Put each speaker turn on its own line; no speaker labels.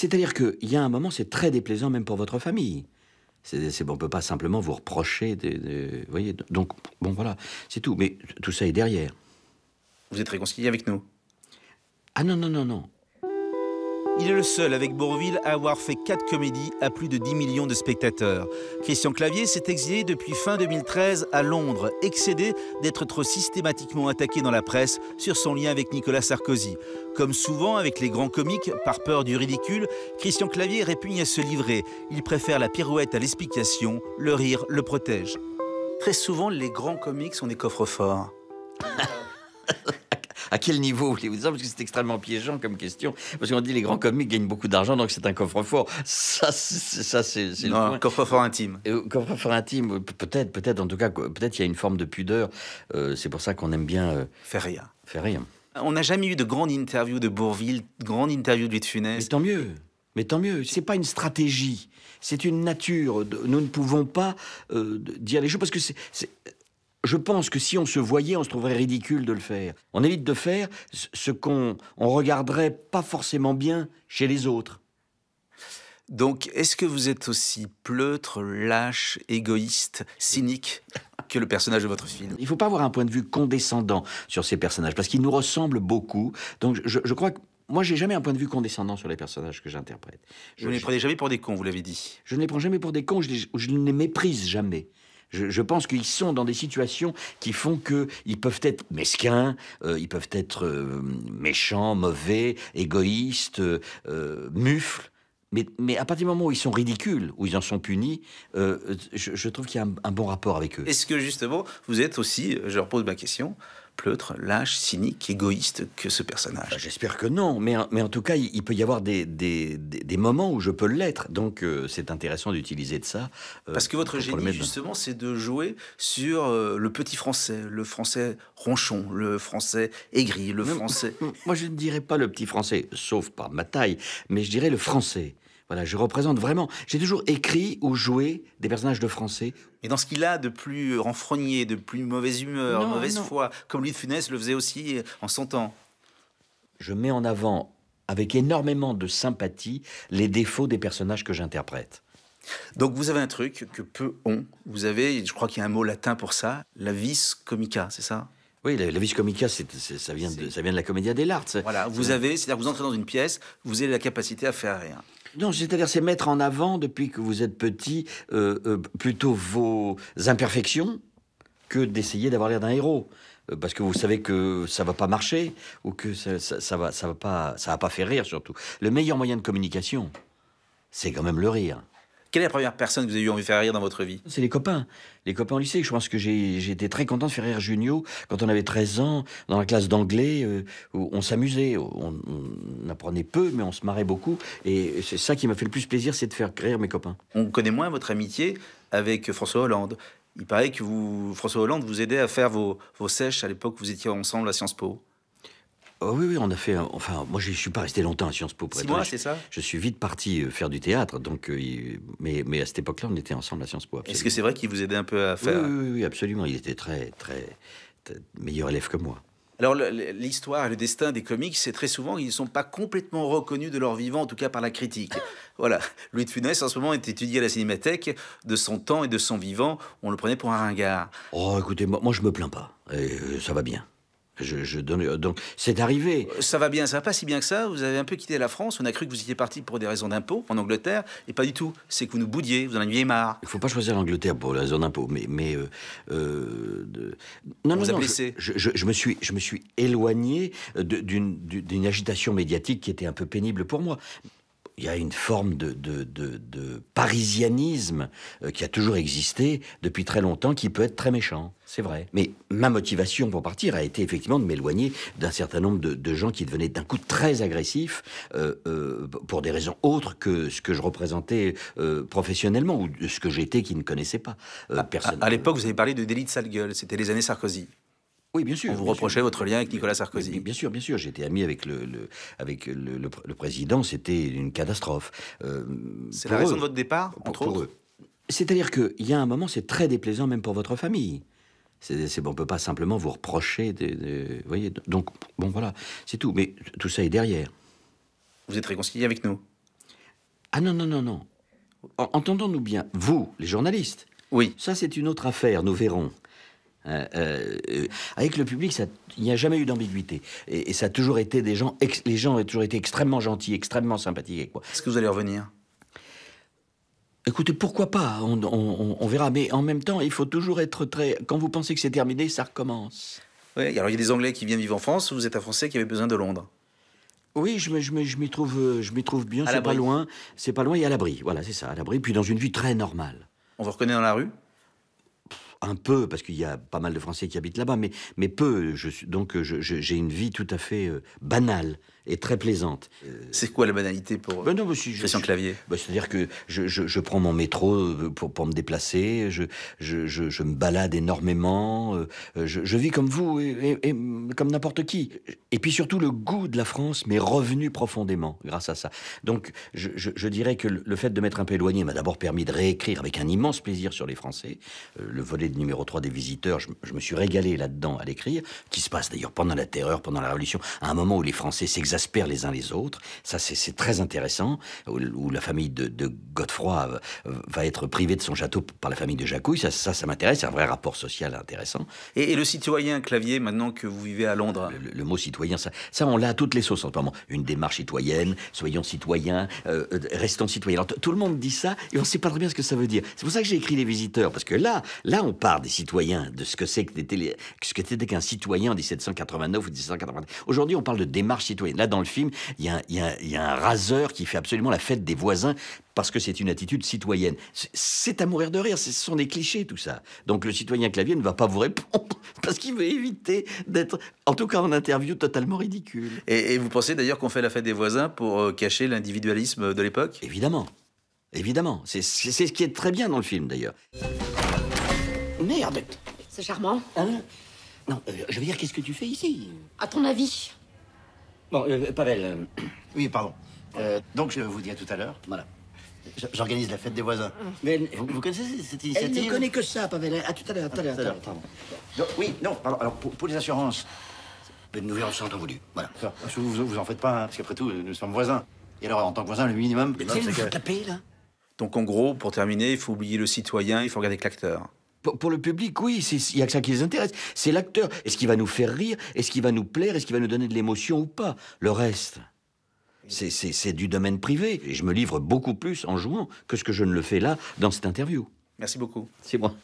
C'est-à-dire qu'il y a un moment, c'est très déplaisant même pour votre famille. C'est, on ne peut pas simplement vous reprocher. voyez, donc, bon, voilà, c'est tout. Mais tout ça est derrière.
Vous êtes réconcilié avec nous Ah non, non, non, non. Il est le seul avec Bourville à avoir fait quatre comédies à plus de 10 millions de spectateurs. Christian Clavier s'est exilé depuis fin 2013 à Londres, excédé d'être trop systématiquement attaqué dans la presse sur son lien avec Nicolas Sarkozy. Comme souvent avec les grands comiques, par peur du ridicule, Christian Clavier répugne à se livrer. Il préfère la pirouette à l'explication, le rire le protège. Très souvent, les grands comiques sont des coffres forts.
à quel niveau voulez-vous dire Parce que c'est extrêmement piégeant comme question. Parce qu'on dit les grands comiques gagnent beaucoup d'argent, donc c'est un coffre-fort. Ça, ça c'est un coffre-fort intime. et euh, coffre-fort intime, euh, peut-être, peut-être, en tout cas, peut-être il y a une forme de pudeur. Euh, c'est pour ça qu'on aime bien. faire rien
Faire rien On n'a jamais eu de grande interview de Bourville, grande interview de de Funès. Mais tant mieux.
Mais tant mieux, c'est pas une stratégie, c'est une nature. Nous ne pouvons pas dire les choses parce que c'est je pense que si on se voyait, on se trouverait ridicule de le faire. On évite de faire ce qu'on on regarderait pas forcément bien chez les autres.
Donc, est-ce que vous êtes aussi pleutre, lâche, égoïste, cynique que le personnage de votre film Il ne faut pas avoir un point de vue condescendant sur ces
personnages, parce qu'ils nous ressemblent beaucoup. Donc, je, crois que moi, n'ai jamais un point de vue condescendant sur les personnages que j'interprète. Je ne les prenais jamais pour des cons, vous l'avez dit. Je ne les prends jamais pour des cons, je ne les méprise jamais. Je, pense qu'ils sont dans des situations qui font qu'ils peuvent être mesquins, euh, ils peuvent être euh, méchants, mauvais, égoïstes, euh, mufles. Mais, à partir du moment où ils sont ridicules, où ils en sont punis, je, trouve qu'il y a un, bon rapport avec
eux. Est-ce que justement, vous êtes aussi, je leur pose ma question, pleutre, lâche, cynique, égoïste que ce personnage. Bah, j'espère que non, mais, mais en tout cas, il, peut y avoir des, des,
moments où je peux l'être, donc euh, c'est intéressant d'utiliser de ça. Euh, Parce que votre génie, justement,
c'est de jouer sur euh, le petit français, le français ronchon, le français aigri, le français... Moi, je ne dirais pas le petit français, sauf par ma taille, mais je dirais
le français. Voilà, je représente vraiment. J'ai toujours écrit ou joué des personnages de français.
Et dans ce qu'il a de plus renfrogné, de plus mauvaise humeur, de mauvaise foi, comme Louis de Funès le faisait aussi en son temps.
Je mets en avant, avec énormément de sympathie, les défauts des
personnages que j'interprète. Donc vous avez un truc que peu ont. Vous avez, je crois qu'il y a un mot latin pour ça, la vis comica, c'est ça oui, la, vis comica, ça, vient de, ça vient de la comédia dell'arte. Voilà, vous avez, c'est-à-dire vous entrez dans une pièce, vous avez la capacité à faire rien
non, c'est-à-dire c'est mettre en avant depuis que vous êtes petit euh, euh, plutôt vos imperfections que d'essayer d'avoir l'air d'un héros euh, parce que vous savez que ça va pas marcher ou que ça, ça, va ça va pas ça va pas faire rire surtout. Le meilleur moyen de communication, c'est quand même le rire.
Quelle est la première personne que vous avez eu envie de faire rire dans votre vie
C'est les copains. Les copains au lycée. Je pense que j'ai été très content de faire rire Junio quand on avait 13 ans, dans la classe d'anglais, euh, où on s'amusait. On, apprenait peu, mais on se marrait beaucoup.
Et c'est ça qui m'a fait le plus plaisir, c'est de faire rire mes copains. On connaît moins votre amitié avec François Hollande. Il paraît que vous, François Hollande vous aidait à faire vos, vos sèches à l'époque où vous étiez ensemble à Sciences Po. Oh oui, oui, on a fait. Enfin, moi, je ne suis pas resté longtemps à Sciences Po. C'est Six c'est ça Je
suis vite parti euh, faire du théâtre. Donc, euh, mais, à cette époque-là, on était ensemble à Sciences Po. Est-ce que c'est
vrai qu'il vous aidait un peu à faire oui,
oui, absolument. Il était très, très, meilleur élève que moi.
Alors l'histoire et le destin des comiques, c'est très souvent qu'ils ne sont pas complètement reconnus de leur vivant, en tout cas par la critique. Voilà, Louis de Funès en ce moment est étudié à la Cinémathèque, de son temps et de son vivant, on le prenait pour un ringard. Oh écoutez, moi, je je me plains pas, et, euh, ça va bien. Je, euh, donc c'est arrivé. Euh, ça va bien, ça va pas si bien que ça. Vous avez un peu quitté la France. On a cru que vous étiez parti pour des raisons d'impôts en Angleterre, et pas du tout. C'est que vous nous boudiez, vous en aviez marre. Il faut pas choisir l'Angleterre pour la raisons d'impôts, mais mais euh, non, non, non, Je, me suis je me suis
éloigné d'une agitation médiatique qui était un peu pénible pour moi il y a une forme de, de, parisianisme euh, qui a toujours existé depuis très longtemps, qui peut être très méchant. C'est vrai. Mais ma motivation pour partir a été effectivement de m'éloigner d'un certain nombre de, gens qui devenaient d'un coup très agressifs euh, euh, pour des raisons autres que ce que je représentais professionnellement ou ce que j'étais qui ne connaissait pas À, à l'époque,
vous avez parlé de délit de sale gueule. C'était les années Sarkozy. Oui, bien sûr. On vous reprochez votre lien avec Nicolas Sarkozy. Bien, sûr, bien sûr. J'étais ami avec le, avec le, président. C'était une
catastrophe. Euh, c'est la raison de votre départ, entre C'est-à-dire qu'il y a un moment, c'est très déplaisant même pour votre famille. C'est, bon, on peut pas simplement vous reprocher. De, voyez, donc bon, voilà, c'est tout. Mais tout ça est derrière. Vous êtes réconcilié avec nous Ah non, non, non, non. Entendons-nous bien, vous, les journalistes. Oui. Ça, c'est une autre affaire. Nous verrons. Hein, euh, euh, avec le public, il n'y a jamais eu d'ambiguïté. Et, ça a toujours été des gens, les gens ont toujours été extrêmement gentils, extrêmement sympathiques Est-ce que vous allez revenir Écoutez, pourquoi pas on, verra. Mais en même temps, il faut toujours être très. Quand vous pensez que c'est terminé, ça recommence.
Oui, alors il y a des Anglais qui viennent vivre en France, vous êtes un Français qui avait besoin de Londres.
Oui, je, je, m'y trouve, euh, je trouve bien. C'est pas loin. C'est pas loin et à l'abri. Voilà, c'est ça, à l'abri. Puis dans une vie très normale. On vous reconnaît dans la rue un peu, parce qu'il y a pas mal de Français qui habitent là-bas, mais, mais peu. donc j'ai une vie tout à fait euh, banale très plaisante. Euh, C'est quoi la banalité pour ben non, Christian Clavier ben, C'est-à-dire que je, prends mon métro euh, pour, pour me déplacer, je, je, me balade énormément, euh, je, vis comme vous et, comme n'importe qui. Et puis surtout, le goût de la France m'est revenu profondément grâce à ça. Donc je, dirais que le fait de m'être un peu éloigné m'a d'abord permis de réécrire avec un immense plaisir sur les Français. Le volet de numéro 3 des visiteurs, je, me suis régalé là-dedans à l'écrire, qui se passe d'ailleurs pendant la terreur, pendant la Révolution, à un moment où les Français s'exercent s'exaspèrent les uns les autres. Ça, c'est très intéressant, où, la famille de, de Godefroy euh, va être privée de son château par la famille de Jacouille. Ça, ça, m'intéresse, c'est un vrai rapport social intéressant.
Et, le citoyen, Clavier, maintenant que vous vivez à Londres
Le, mot citoyen, ça, ça on l'a à toutes les sauces en ce Une démarche citoyenne, soyons citoyens, euh, euh, restons citoyens. Alors, tout le monde dit ça, et on ne sait pas très bien ce que ça veut dire. C'est pour ça que j'ai écrit Les Visiteurs, parce que là, là, on parle des citoyens, de ce que c'était qu'un citoyen en 1789 ou 1789 Aujourd'hui, on parle de démarche citoyenne là, dans le film, il y, a un raseur qui fait absolument la fête des voisins parce que c'est une attitude citoyenne. C'est à mourir de rire, ce sont des clichés tout
ça. Donc le citoyen clavier ne va pas vous répondre
parce qu'il veut éviter d'être, en tout cas en interview,
totalement ridicule. Et, vous pensez d'ailleurs qu'on fait la fête des voisins pour euh, cacher l'individualisme de l'époque Évidemment, évidemment. C'est ce qui est très bien dans le film d'ailleurs.
Merde C'est charmant. Hein non, euh, je veux dire, qu'est-ce que tu fais ici À ton avis Bon, euh, Pavel. Euh, oui, pardon. Euh, donc, je vous dis à tout à l'heure. voilà. J'organise la fête des voisins. Ah. Mais Vous, connaissez cette initiative ?»« elle ne connaît que ça, Pavel. À tout à l'heure, à tout à l'heure, Oui, non, pardon. Alors, pour, les assurances, ben, nous verrons ça en temps voulu. Voilà. vous, vous en faites pas, hein, parce qu'après tout, nous sommes voisins. Et alors, en tant que voisins, le
minimum, Mais c'est taper, là Donc en gros, pour terminer, il faut oublier le citoyen, il faut regarder que l'acteur. Pour, le public, oui, il n'y a que ça qui les intéresse. C'est l'acteur. Est-ce qu'il va nous faire rire Est-ce qu'il va nous
plaire Est-ce qu'il va nous donner de l'émotion ou pas Le reste, c'est du domaine privé. Et je me livre beaucoup plus en jouant que ce que je ne le fais là dans cette interview. Merci beaucoup. C'est moi.